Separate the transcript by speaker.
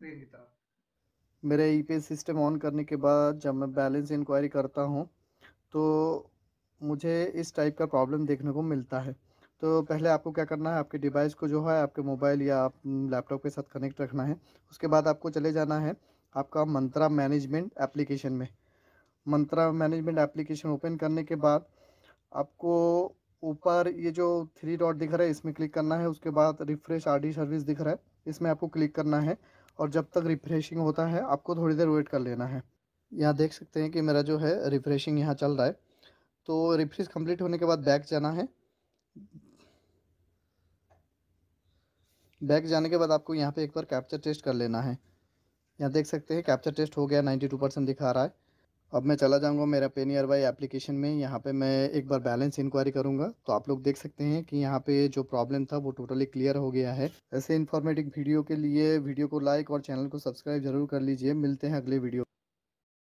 Speaker 1: प्रेमिता
Speaker 2: मेरे ई पे system on करने के बाद जब मैं बैलेंस इंक्वायरी करता हूँ तो मुझे इस टाइप का प्रॉब्लम देखने को मिलता है तो पहले आपको क्या करना है आपके डिवाइस को जो है आपके मोबाइल या आप लैपटॉप के साथ कनेक्ट रखना है उसके बाद आपको चले जाना है आपका मंत्रा मैनेजमेंट एप्लीकेशन में मंत्रा मैनेजमेंट एप्लीकेशन ओपन करने के बाद आपको ऊपर ये जो थ्री डॉट दिख रहा है इसमें क्लिक करना है उसके बाद रिफ्रेश आर सर्विस दिख रहा है इसमें आपको क्लिक करना है और जब तक रिफ्रेशिंग होता है आपको थोड़ी देर वेट कर लेना है यहाँ देख सकते हैं कि मेरा जो है रिफ्रेशिंग यहाँ चल रहा है तो रिफ्रेश कंप्लीट होने के बाद बैक जाना है बैक जाने के बाद आपको यहाँ पे एक बार कैप्चर टेस्ट कर लेना है यहाँ देख सकते हैं कैप्चर टेस्ट हो गया नाइन्टी परसेंट दिखा रहा है अब मैं चला जाऊंगा मेरा पे नियर बाई एप्लीकेशन में यहाँ पे मैं एक बार बैलेंस इंक्वायरी करूंगा तो आप लोग देख सकते हैं कि यहाँ पे जो प्रॉब्लम था वो टोटली क्लियर हो गया है ऐसे इन्फॉर्मेटिव वीडियो के लिए वीडियो को लाइक और चैनल को सब्सक्राइब जरूर कर लीजिए मिलते हैं अगले वीडियो